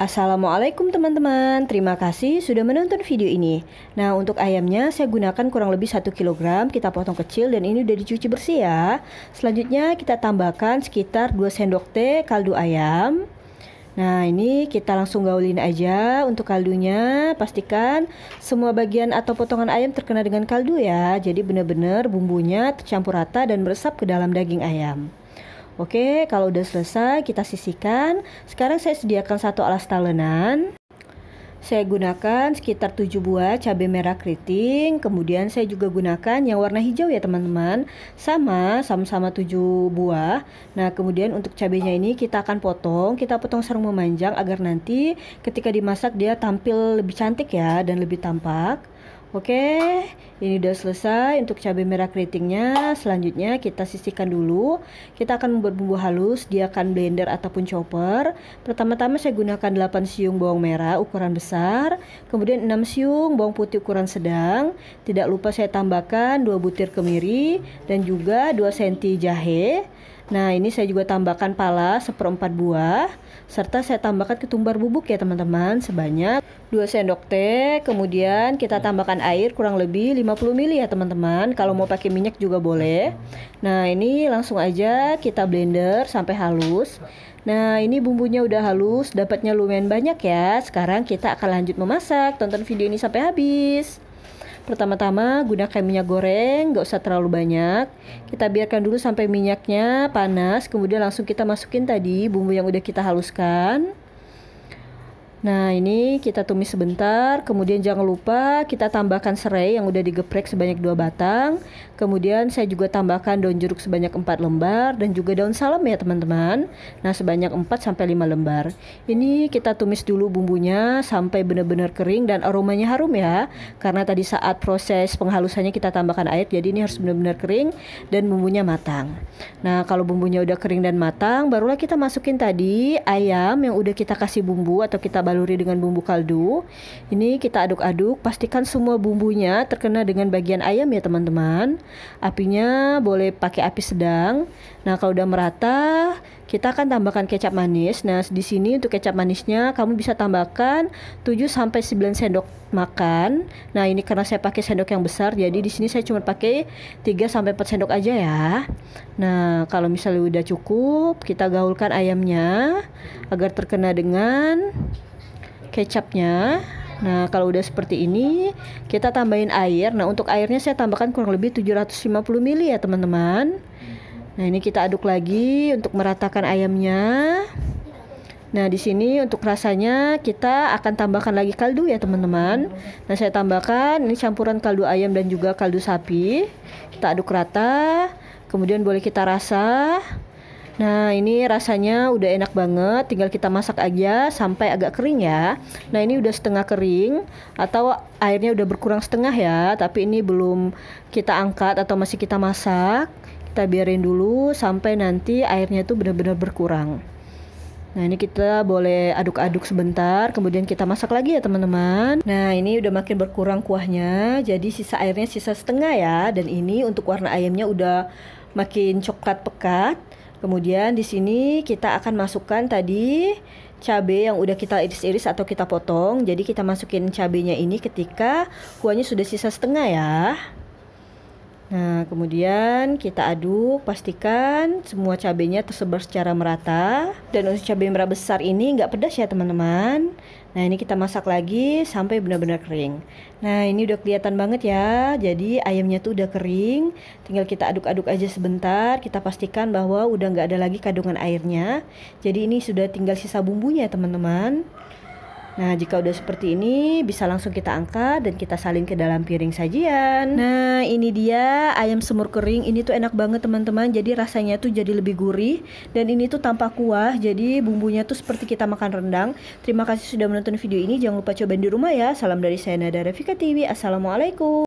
Assalamualaikum teman-teman, terima kasih sudah menonton video ini Nah untuk ayamnya saya gunakan kurang lebih 1 kg, kita potong kecil dan ini udah dicuci bersih ya Selanjutnya kita tambahkan sekitar 2 sendok teh kaldu ayam Nah ini kita langsung gaulin aja untuk kaldunya Pastikan semua bagian atau potongan ayam terkena dengan kaldu ya Jadi benar-benar bumbunya tercampur rata dan meresap ke dalam daging ayam Oke, kalau udah selesai kita sisihkan. Sekarang saya sediakan satu alas talenan. Saya gunakan sekitar 7 buah cabai merah keriting, kemudian saya juga gunakan yang warna hijau ya teman-teman. Sama, sama-sama 7 buah. Nah, kemudian untuk cabainya ini kita akan potong, kita potong sarung memanjang agar nanti ketika dimasak dia tampil lebih cantik ya dan lebih tampak. Oke, ini udah selesai untuk cabai merah keritingnya. Selanjutnya kita sisihkan dulu. Kita akan membuat bumbu halus, dia akan blender ataupun chopper. Pertama-tama saya gunakan 8 siung bawang merah ukuran besar, kemudian 6 siung bawang putih ukuran sedang. Tidak lupa saya tambahkan 2 butir kemiri dan juga 2 cm jahe. Nah, ini saya juga tambahkan pala seperempat buah serta saya tambahkan ketumbar bubuk ya teman-teman sebanyak 2 sendok teh. Kemudian kita tambahkan air kurang lebih 50 ml ya teman-teman. Kalau mau pakai minyak juga boleh. Nah, ini langsung aja kita blender sampai halus. Nah, ini bumbunya udah halus, dapatnya lumayan banyak ya. Sekarang kita akan lanjut memasak. Tonton video ini sampai habis. Pertama-tama gunakan minyak goreng, nggak usah terlalu banyak. Kita biarkan dulu sampai minyaknya panas, kemudian langsung kita masukin tadi bumbu yang udah kita haluskan. Nah, ini kita tumis sebentar, kemudian jangan lupa kita tambahkan serai yang udah digeprek sebanyak dua batang. Kemudian saya juga tambahkan daun jeruk sebanyak 4 lembar dan juga daun salam ya, teman-teman. Nah, sebanyak 4 sampai 5 lembar. Ini kita tumis dulu bumbunya sampai benar-benar kering dan aromanya harum ya. Karena tadi saat proses penghalusannya kita tambahkan air, jadi ini harus benar-benar kering dan bumbunya matang. Nah, kalau bumbunya udah kering dan matang, barulah kita masukin tadi ayam yang udah kita kasih bumbu atau kita dibaluri dengan bumbu kaldu. Ini kita aduk-aduk, pastikan semua bumbunya terkena dengan bagian ayam ya teman-teman. Apinya boleh pakai api sedang. Nah, kalau udah merata, kita akan tambahkan kecap manis. Nah, di sini untuk kecap manisnya kamu bisa tambahkan 7 sampai 9 sendok makan. Nah, ini karena saya pakai sendok yang besar, jadi di sini saya cuma pakai 3 sampai 4 sendok aja ya. Nah, kalau misalnya udah cukup, kita gaulkan ayamnya agar terkena dengan kecapnya. Nah, kalau udah seperti ini, kita tambahin air. Nah, untuk airnya saya tambahkan kurang lebih 750 ml ya, teman-teman. Nah, ini kita aduk lagi untuk meratakan ayamnya. Nah, di sini untuk rasanya kita akan tambahkan lagi kaldu ya, teman-teman. Nah, saya tambahkan ini campuran kaldu ayam dan juga kaldu sapi. Kita aduk rata. Kemudian boleh kita rasa. Nah, ini rasanya udah enak banget, tinggal kita masak aja sampai agak kering ya. Nah, ini udah setengah kering atau airnya udah berkurang setengah ya, tapi ini belum kita angkat atau masih kita masak. Kita biarin dulu sampai nanti airnya itu benar-benar berkurang. Nah, ini kita boleh aduk-aduk sebentar, kemudian kita masak lagi ya, teman-teman. Nah, ini udah makin berkurang kuahnya, jadi sisa airnya sisa setengah ya. Dan ini untuk warna ayamnya udah makin coklat pekat. Kemudian di sini kita akan masukkan tadi cabai yang udah kita iris-iris atau kita potong. Jadi kita masukin cabenya ini ketika kuahnya sudah sisa setengah ya. Nah, kemudian kita aduk, pastikan semua cabenya tersebar secara merata. Dan untuk cabai merah besar ini nggak pedas ya teman-teman. Nah, ini kita masak lagi sampai benar-benar kering. Nah, ini udah kelihatan banget ya. Jadi ayamnya tuh udah kering. Tinggal kita aduk-aduk aja sebentar. Kita pastikan bahwa udah nggak ada lagi kandungan airnya. Jadi ini sudah tinggal sisa bumbunya teman-teman. Nah, jika udah seperti ini, bisa langsung kita angkat dan kita salin ke dalam piring sajian. Nah, ini dia ayam semur kering. Ini tuh enak banget, teman-teman. Jadi rasanya tuh jadi lebih gurih dan ini tuh tanpa kuah. Jadi bumbunya tuh seperti kita makan rendang. Terima kasih sudah menonton video ini. Jangan lupa coba di rumah ya. Salam dari saya Nada Rafika TV. Assalamualaikum.